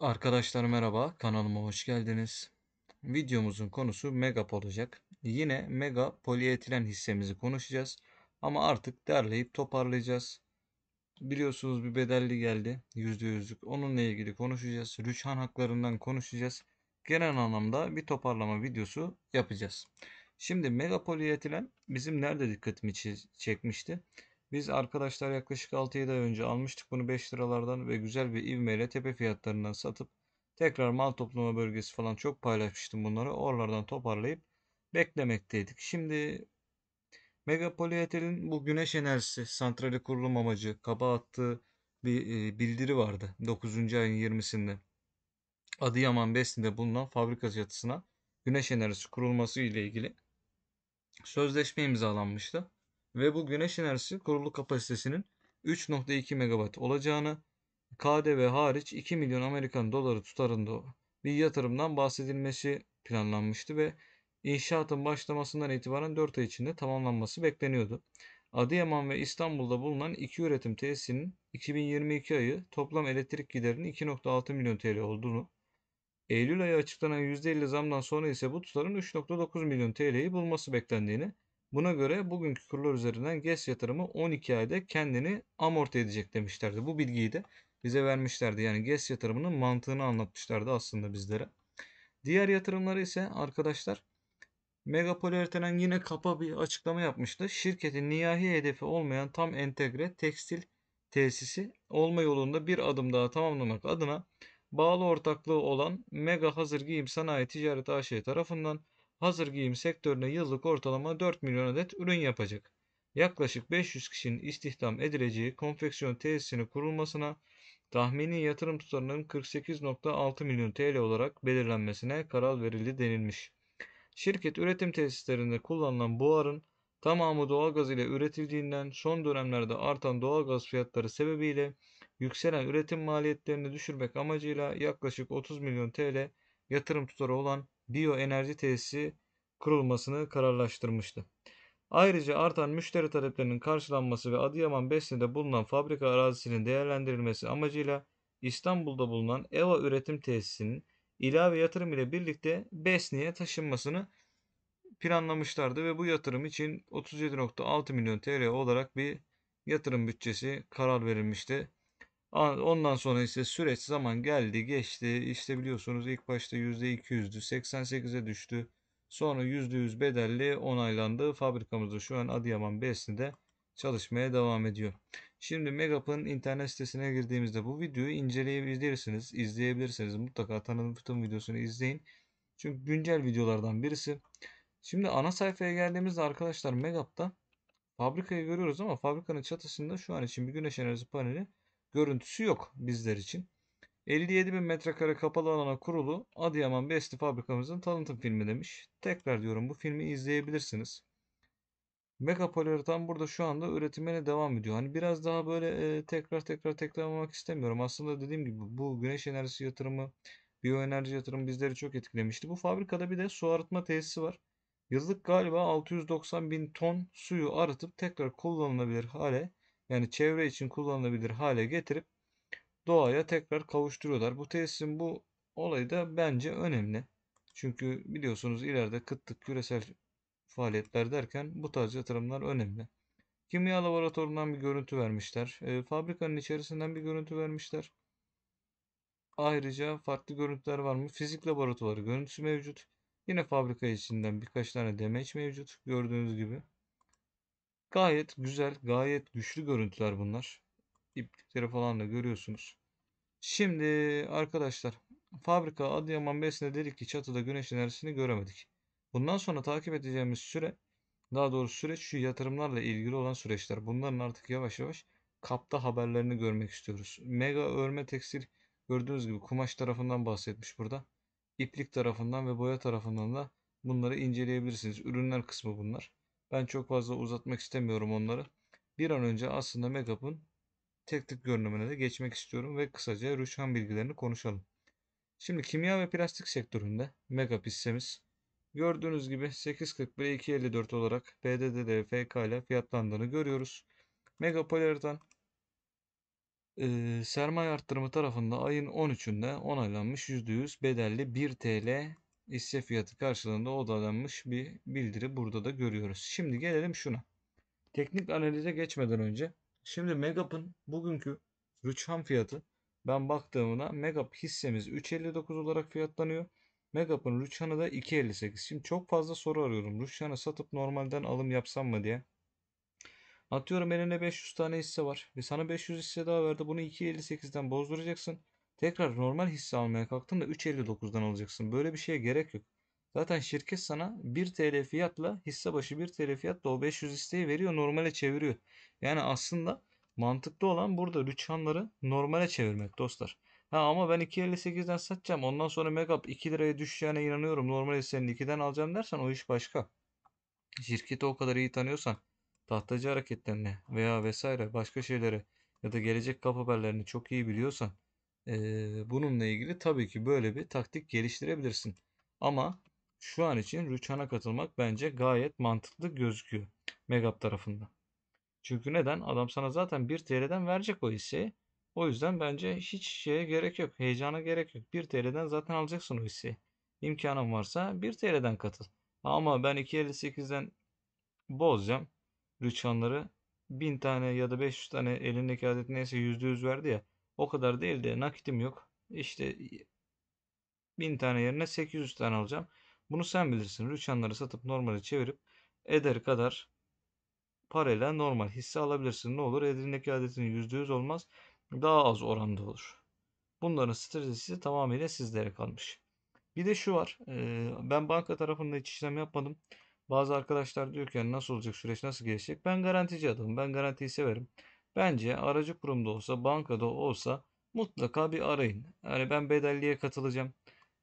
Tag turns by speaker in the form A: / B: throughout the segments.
A: Arkadaşlar merhaba, kanalıma hoş geldiniz. Videomuzun konusu Megap olacak. Yine Mega polietilen hissemizi konuşacağız. Ama artık derleyip toparlayacağız. Biliyorsunuz bir bedelli geldi. %100'lük. Onunla ilgili konuşacağız. Rüşhan haklarından konuşacağız. Genel anlamda bir toparlama videosu yapacağız. Şimdi Mega polietilen bizim nerede dikkatimi çekmişti? Biz arkadaşlar yaklaşık 6-7 ay önce almıştık bunu 5 liralardan ve güzel bir ivmeyle tepe fiyatlarından satıp tekrar mal toplama bölgesi falan çok paylaşmıştım bunları. Oralardan toparlayıp beklemekteydik. Şimdi Megapolietel'in bu güneş enerjisi santrali kurulum amacı kaba attığı bir e, bildiri vardı 9. ayın 20'sinde. Adıyaman Besni'de bulunan fabrika çatısına güneş enerjisi kurulması ile ilgili sözleşme imzalanmıştı ve bu güneş enerjisi kurulu kapasitesinin 3.2 MW olacağını KDV hariç 2 milyon Amerikan doları tutarında bir yatırımdan bahsedilmesi planlanmıştı ve inşaatın başlamasından itibaren 4 ay içinde tamamlanması bekleniyordu. Adıyaman ve İstanbul'da bulunan iki üretim tesisinin 2022 ayı toplam elektrik giderinin 2.6 milyon TL olduğunu, Eylül ayı açıklanan %50 zamdan sonra ise bu tutarın 3.9 milyon TL'yi bulması beklendiğini Buna göre bugünkü kurlar üzerinden GES yatırımı 12 ayda kendini amorti edecek demişlerdi. Bu bilgiyi de bize vermişlerdi. Yani GES yatırımının mantığını anlatmışlardı aslında bizlere. Diğer yatırımları ise arkadaşlar Megapol yine kapa bir açıklama yapmıştı. Şirketin nihai hedefi olmayan tam entegre tekstil tesisi olma yolunda bir adım daha tamamlamak adına bağlı ortaklığı olan Mega Hazır Giyim Sanayi Ticareti AŞ tarafından hazır giyim sektörüne yıllık ortalama 4 milyon adet ürün yapacak. Yaklaşık 500 kişinin istihdam edileceği konfeksiyon tesisinin kurulmasına tahmini yatırım tutarının 48.6 milyon TL olarak belirlenmesine karar verildi denilmiş. Şirket üretim tesislerinde kullanılan buharın tamamı doğalgaz ile üretildiğinden son dönemlerde artan doğalgaz fiyatları sebebiyle yükselen üretim maliyetlerini düşürmek amacıyla yaklaşık 30 milyon TL yatırım tutarı olan biyoenerji tesisi kurulmasını kararlaştırmıştı. Ayrıca artan müşteri taleplerinin karşılanması ve Adıyaman Besni'de bulunan fabrika arazisinin değerlendirilmesi amacıyla İstanbul'da bulunan EVA üretim tesisinin ilave yatırım ile birlikte Besni'ye taşınmasını planlamışlardı ve bu yatırım için 37.6 milyon TL olarak bir yatırım bütçesi karar verilmişti. Ondan sonra ise süreç zaman geldi geçti. İşte biliyorsunuz ilk başta %200'dü 88'e düştü. Sonra %100 bedelli onaylandı. Fabrikamızda şu an Adıyaman Besni'de çalışmaya devam ediyor. Şimdi Megap'ın internet sitesine girdiğimizde bu videoyu inceleyebilirsiniz, izleyebilirsiniz. Mutlaka tanıtım videosunu izleyin. Çünkü güncel videolardan birisi. Şimdi ana sayfaya geldiğimizde arkadaşlar Megap'ta fabrikayı görüyoruz ama fabrikanın çatısında şu an için bir güneş enerjisi paneli görüntüsü yok bizler için. 57 bin metrekare kapalı alana kurulu Adıyaman Besti fabrikamızın tanıtım filmi demiş. Tekrar diyorum bu filmi izleyebilirsiniz. Megapol burada şu anda üretimine devam ediyor. Hani biraz daha böyle e, tekrar tekrar tekrarlamak istemiyorum. Aslında dediğim gibi bu güneş enerjisi yatırımı, biyoenerji yatırımı bizleri çok etkilemişti. Bu fabrikada bir de su arıtma tesisi var. Yıllık galiba 690 bin ton suyu arıtıp tekrar kullanılabilir hale yani çevre için kullanılabilir hale getirip doğaya tekrar kavuşturuyorlar. Bu tesisin bu olayı da bence önemli. Çünkü biliyorsunuz ileride kıtlık, küresel faaliyetler derken bu tarz yatırımlar önemli. Kimya laboratuvarından bir görüntü vermişler. E, fabrikanın içerisinden bir görüntü vermişler. Ayrıca farklı görüntüler var mı? Fizik laboratuvarı görüntüsü mevcut. Yine fabrika içinden birkaç tane demeç mevcut gördüğünüz gibi. Gayet güzel, gayet güçlü görüntüler bunlar. İplikleri falan da görüyorsunuz. Şimdi arkadaşlar fabrika Adıyaman Besne dedik ki çatıda güneş enerjisini göremedik. Bundan sonra takip edeceğimiz süre daha doğrusu süreç şu yatırımlarla ilgili olan süreçler. Bunların artık yavaş yavaş kapta haberlerini görmek istiyoruz. Mega örme tekstil gördüğünüz gibi kumaş tarafından bahsetmiş burada. İplik tarafından ve boya tarafından da bunları inceleyebilirsiniz. Ürünler kısmı bunlar. Ben çok fazla uzatmak istemiyorum onları. Bir an önce aslında Megap'ın tek tık görünümüne de geçmek istiyorum ve kısaca rüşhan bilgilerini konuşalım. Şimdi kimya ve plastik sektöründe Megap hissemiz gördüğünüz gibi 8.41'e 2.54 olarak BDDD FK ile fiyatlandığını görüyoruz. Megapolar'dan e, sermaye arttırımı tarafında ayın 13'ünde onaylanmış %100 bedelli 1 TL hisse fiyatı karşılığında odalanmış bir bildiri burada da görüyoruz. Şimdi gelelim şuna. Teknik analize geçmeden önce şimdi Megap'ın bugünkü rüçhan fiyatı ben baktığımda Megap hissemiz 3.59 olarak fiyatlanıyor. Megap'ın rüçhanı da 2.58. Şimdi çok fazla soru arıyorum. Rüçhanı satıp normalden alım yapsam mı diye. Atıyorum eline 500 tane hisse var ve sana 500 hisse daha verdi. Bunu 2.58'den bozduracaksın. Tekrar normal hisse almaya kalktın da 3.59'dan alacaksın. Böyle bir şeye gerek yok. Zaten şirket sana 1 TL fiyatla hisse başı 1 TL fiyatla o 500 isteği veriyor normale çeviriyor. Yani aslında mantıklı olan burada rüçhanları normale çevirmek dostlar. Ha ama ben 2.58'den satacağım ondan sonra Megap 2 liraya düşeceğine inanıyorum normal hissenin 2'den alacağım dersen o iş başka. Şirketi o kadar iyi tanıyorsan tahtacı hareketlerine veya vesaire başka şeylere ya da gelecek kap haberlerini çok iyi biliyorsan bununla ilgili tabii ki böyle bir taktik geliştirebilirsin. Ama şu an için Rüçhan'a katılmak bence gayet mantıklı gözüküyor Megap tarafında. Çünkü neden? Adam sana zaten 1 TL'den verecek o hisseyi. O yüzden bence hiç şeye gerek yok. Heyecana gerek yok. 1 TL'den zaten alacaksın o hisseyi. İmkanın varsa 1 TL'den katıl. Ama ben 2.58'den bozacağım. Rüçhanları 1000 tane ya da 500 tane elindeki adet neyse %100 verdi ya. O kadar değil de nakitim yok. İşte 1000 tane yerine 800 tane alacağım. Bunu sen bilirsin. Rüçhanları satıp normali çevirip eder kadar parayla normal hisse alabilirsin. Ne olur? Elindeki adetinin %100 olmaz. Daha az oranda olur. Bunların stratejisi tamamıyla sizlere kalmış. Bir de şu var. Ee, ben banka tarafında hiç işlem yapmadım. Bazı arkadaşlar diyor ki nasıl olacak süreç nasıl gelişecek? Ben garantici adamım. Ben garantiyi severim. Bence aracı kurumda olsa, bankada olsa mutlaka bir arayın. Yani ben bedelliye katılacağım.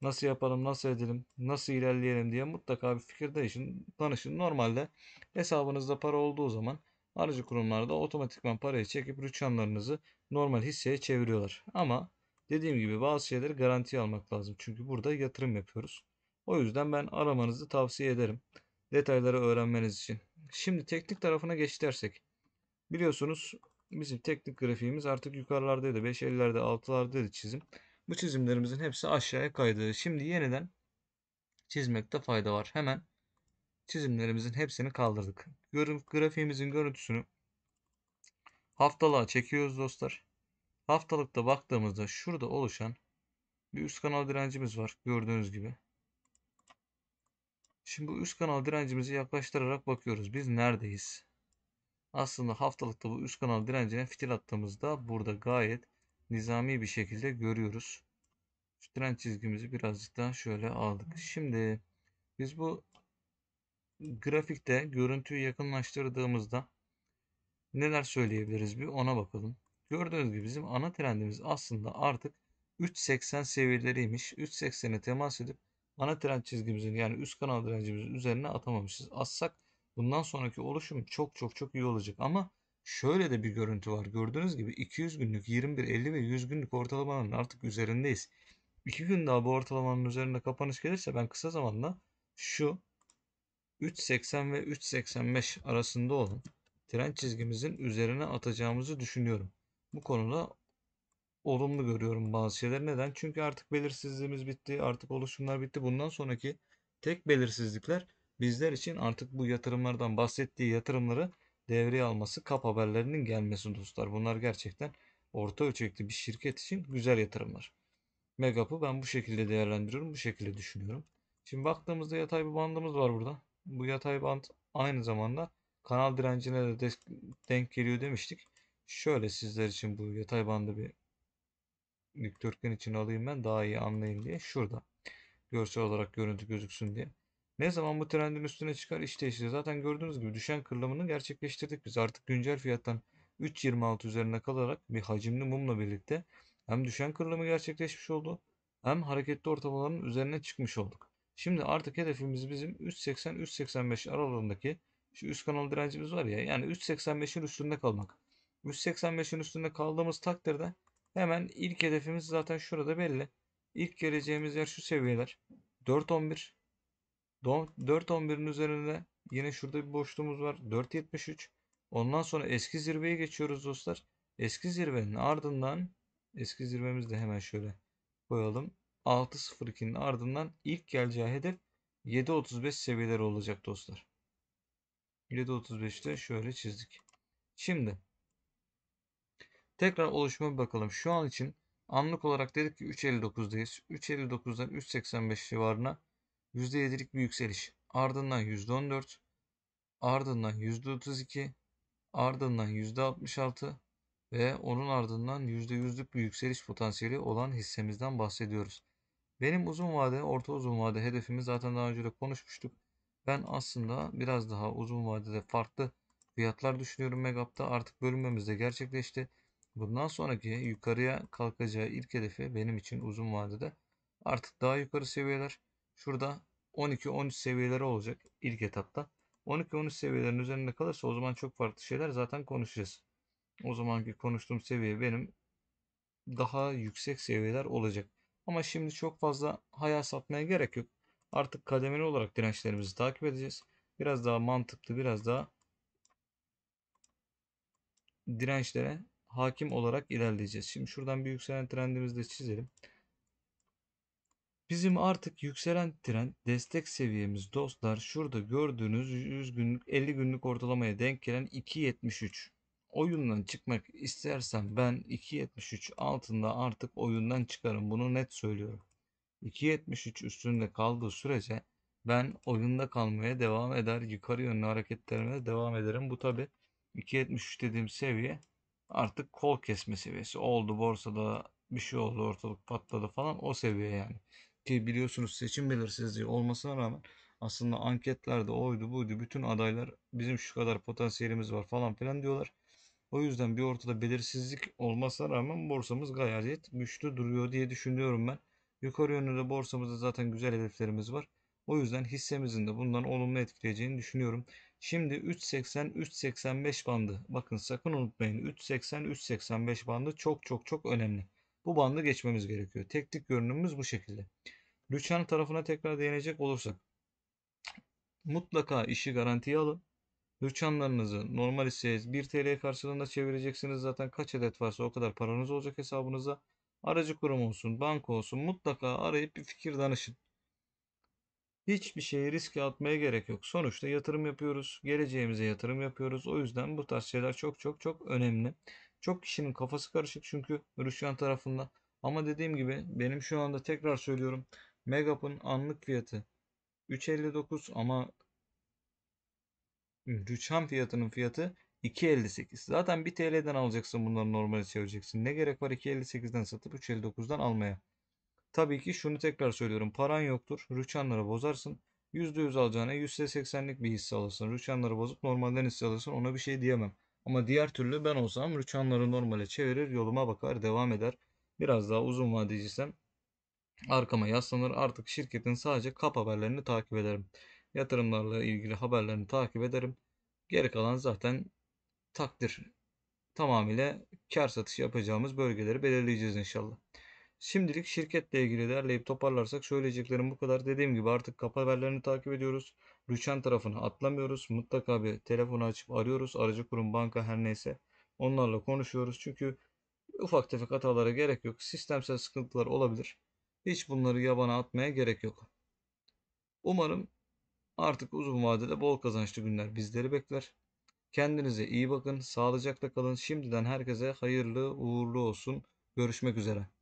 A: Nasıl yapalım, nasıl edelim, nasıl ilerleyelim diye mutlaka bir fikir değişin, Tanışın Normalde hesabınızda para olduğu zaman aracı kurumlarda otomatikman parayı çekip rüçhanlarınızı normal hisseye çeviriyorlar. Ama dediğim gibi bazı şeyleri garanti almak lazım. Çünkü burada yatırım yapıyoruz. O yüzden ben aramanızı tavsiye ederim. Detayları öğrenmeniz için. Şimdi teknik tarafına geç dersek. Biliyorsunuz Bizim teknik grafiğimiz artık yukarılardaydı. 5.50'lerde 6'lardaydı çizim. Bu çizimlerimizin hepsi aşağıya kaydı. Şimdi yeniden çizmekte fayda var. Hemen çizimlerimizin hepsini kaldırdık. Görün, grafiğimizin görüntüsünü haftalığa çekiyoruz dostlar. Haftalıkta baktığımızda şurada oluşan bir üst kanal direncimiz var gördüğünüz gibi. Şimdi bu üst kanal direncimizi yaklaştırarak bakıyoruz. Biz neredeyiz? Aslında haftalıkta bu üst kanal direncine fitil attığımızda burada gayet nizami bir şekilde görüyoruz. Şu direnç çizgimizi birazcık daha şöyle aldık. Şimdi biz bu grafikte görüntüyü yakınlaştırdığımızda neler söyleyebiliriz bir ona bakalım. Gördüğünüz gibi bizim ana trendimiz aslında artık 3.80 seviyeleriymiş. 3.80'e temas edip ana trend çizgimizin yani üst kanal direncimizin üzerine atamamışız. Atsak bundan sonraki oluşum çok çok çok iyi olacak. Ama şöyle de bir görüntü var. Gördüğünüz gibi 200 günlük, 21, 50 ve 100 günlük ortalamanın artık üzerindeyiz. 2 gün daha bu ortalamanın üzerinde kapanış gelirse ben kısa zamanda şu 3.80 ve 3.85 arasında olan trend çizgimizin üzerine atacağımızı düşünüyorum. Bu konuda olumlu görüyorum bazı şeyler. Neden? Çünkü artık belirsizliğimiz bitti. Artık oluşumlar bitti. Bundan sonraki tek belirsizlikler bizler için artık bu yatırımlardan bahsettiği yatırımları devreye alması, kap haberlerinin gelmesi dostlar. Bunlar gerçekten orta ölçekli bir şirket için güzel yatırımlar. Megap'ı ben bu şekilde değerlendiriyorum, bu şekilde düşünüyorum. Şimdi baktığımızda yatay bir bandımız var burada. Bu yatay band aynı zamanda kanal direncine de denk geliyor demiştik. Şöyle sizler için bu yatay bandı bir dikdörtgen için alayım ben daha iyi anlayın diye. Şurada görsel olarak görüntü gözüksün diye. Ne zaman bu trendin üstüne çıkar işte işte zaten gördüğünüz gibi düşen kırılımını gerçekleştirdik biz. Artık güncel fiyattan 3.26 üzerine kalarak bir hacimli mumla birlikte hem düşen kırılımı gerçekleşmiş oldu hem hareketli ortalamaların üzerine çıkmış olduk. Şimdi artık hedefimiz bizim 3.80-3.85 aralığındaki şu üst kanal direncimiz var ya yani 3.85'in üstünde kalmak. 3.85'in üstünde kaldığımız takdirde hemen ilk hedefimiz zaten şurada belli. İlk geleceğimiz yer şu seviyeler. 4.11 4.11'in üzerinde yine şurada bir boşluğumuz var. 4.73. Ondan sonra eski zirveye geçiyoruz dostlar. Eski zirvenin ardından eski zirvemizi de hemen şöyle koyalım. 6.02'nin ardından ilk geleceği hedef 7.35 seviyeleri olacak dostlar. 7.35'te şöyle çizdik. Şimdi tekrar oluşuma bakalım. Şu an için anlık olarak dedik ki 3.59'dayız. 3.59'dan 3.85 civarına %7'lik bir yükseliş. Ardından %14, ardından %32, ardından %66 ve onun ardından %100'lük bir yükseliş potansiyeli olan hissemizden bahsediyoruz. Benim uzun vade, orta uzun vade hedefimi zaten daha önce de konuşmuştuk. Ben aslında biraz daha uzun vadede farklı fiyatlar düşünüyorum Megap'ta. Artık bölünmemiz de gerçekleşti. Bundan sonraki yukarıya kalkacağı ilk hedefi benim için uzun vadede artık daha yukarı seviyeler. Şurada 12-13 seviyeleri olacak ilk etapta. 12-13 seviyelerin üzerinde kalırsa o zaman çok farklı şeyler zaten konuşacağız. O zamanki konuştuğum seviye benim daha yüksek seviyeler olacak. Ama şimdi çok fazla hayal satmaya gerek yok. Artık kademeli olarak dirençlerimizi takip edeceğiz. Biraz daha mantıklı, biraz daha dirençlere hakim olarak ilerleyeceğiz. Şimdi şuradan bir yükselen trendimizi de çizelim. Bizim artık yükselen tren destek seviyemiz dostlar şurada gördüğünüz 100 günlük 50 günlük ortalamaya denk gelen 2.73. Oyundan çıkmak istersen ben 2.73 altında artık oyundan çıkarım bunu net söylüyorum. 2.73 üstünde kaldığı sürece ben oyunda kalmaya devam eder yukarı yönlü hareketlerime de devam ederim. Bu tabi 2.73 dediğim seviye artık kol kesme seviyesi oldu borsada bir şey oldu ortalık patladı falan o seviye yani ki biliyorsunuz seçim belirsizliği olmasına rağmen aslında anketlerde oydu buydu bütün adaylar bizim şu kadar potansiyelimiz var falan filan diyorlar. O yüzden bir ortada belirsizlik olmasına rağmen borsamız gayet güçlü duruyor diye düşünüyorum ben. Yukarı yönlü de borsamızda zaten güzel hedeflerimiz var. O yüzden hissemizin de bundan olumlu etkileyeceğini düşünüyorum. Şimdi 3.80-3.85 bandı. Bakın sakın unutmayın 3.80-3.85 bandı çok çok çok önemli. Bu bandı geçmemiz gerekiyor. Teknik görünümümüz bu şekilde. Lüçhan tarafına tekrar değinecek olursak. Mutlaka işi garantiye alın. Lüçanlarınızı normal ise 1 TL karşılığında çevireceksiniz. Zaten kaç adet varsa o kadar paranız olacak hesabınıza. Aracı kurum olsun, banka olsun mutlaka arayıp bir fikir danışın. Hiçbir şeyi riske atmaya gerek yok. Sonuçta yatırım yapıyoruz. Geleceğimize yatırım yapıyoruz. O yüzden bu tarz şeyler çok çok çok önemli. Çok kişinin kafası karışık çünkü Rusya'nın tarafında. Ama dediğim gibi benim şu anda tekrar söylüyorum. Megap'ın anlık fiyatı 3.59 ama Rüçhan fiyatının fiyatı 2.58. Zaten 1 TL'den alacaksın bunları normale çevireceksin. Ne gerek var 2.58'den satıp 3.59'dan almaya. Tabii ki şunu tekrar söylüyorum. Paran yoktur. Rüçhanları bozarsın. %100 alacağına %80'lik bir hisse alırsın. Rüçhanları bozup normalden hisse alırsın. Ona bir şey diyemem. Ama diğer türlü ben olsam rüçhanları normale çevirir, yoluma bakar, devam eder. Biraz daha uzun vadeciysem arkama yaslanır. Artık şirketin sadece kap haberlerini takip ederim. Yatırımlarla ilgili haberlerini takip ederim. Geri kalan zaten takdir. Tamamıyla kar satışı yapacağımız bölgeleri belirleyeceğiz inşallah. Şimdilik şirketle ilgili derleyip toparlarsak söyleyeceklerim bu kadar. Dediğim gibi artık kap haberlerini takip ediyoruz. Rüçhan tarafını atlamıyoruz. Mutlaka bir telefonu açıp arıyoruz. Aracı kurum, banka her neyse. Onlarla konuşuyoruz. Çünkü ufak tefek hatalara gerek yok. Sistemsel sıkıntılar olabilir. Hiç bunları yabana atmaya gerek yok. Umarım artık uzun vadede bol kazançlı günler bizleri bekler. Kendinize iyi bakın, sağlıcakla kalın. Şimdiden herkese hayırlı, uğurlu olsun. Görüşmek üzere.